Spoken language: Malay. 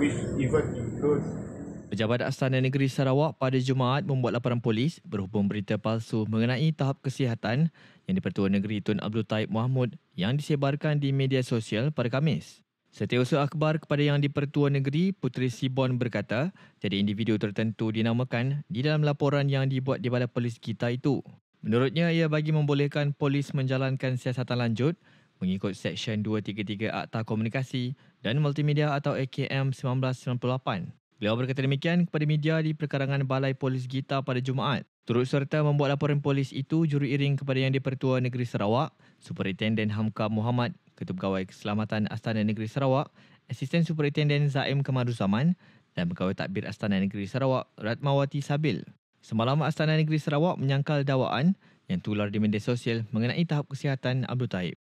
which even include Pejabat Astana Negeri Sarawak pada Jumaat membuat laporan polis berhubung berita palsu mengenai tahap kesihatan yang dipertua negeri Tun Abdul Taib Mahmud yang disebarkan di media sosial pada Khamis. Setiausaha akhbar kepada yang dipertua negeri, Putri Sibon berkata, jadi individu tertentu dinamakan di dalam laporan yang dibuat di balai polis kita itu. Menurutnya, ia bagi membolehkan polis menjalankan siasatan lanjut mengikut Seksyen 233 Akta Komunikasi dan Multimedia atau AKM 1998. Beliau berkata demikian kepada media di perkarangan Balai Polis Gita pada Jumaat. Turut serta membuat laporan polis itu juru juruiring kepada Yang Dipertua Negeri Sarawak, Superintendent Hamka Muhammad, Ketua Pegawai Keselamatan Astana Negeri Sarawak, Asisten Superintendent Zaim Kamaru Zaman dan Pegawai Takbir Astana Negeri Sarawak, Ratmawati Sabil. Semalam Astana Negeri Sarawak menyangkal dakwaan yang tular di media sosial mengenai tahap kesihatan Abdul Taib.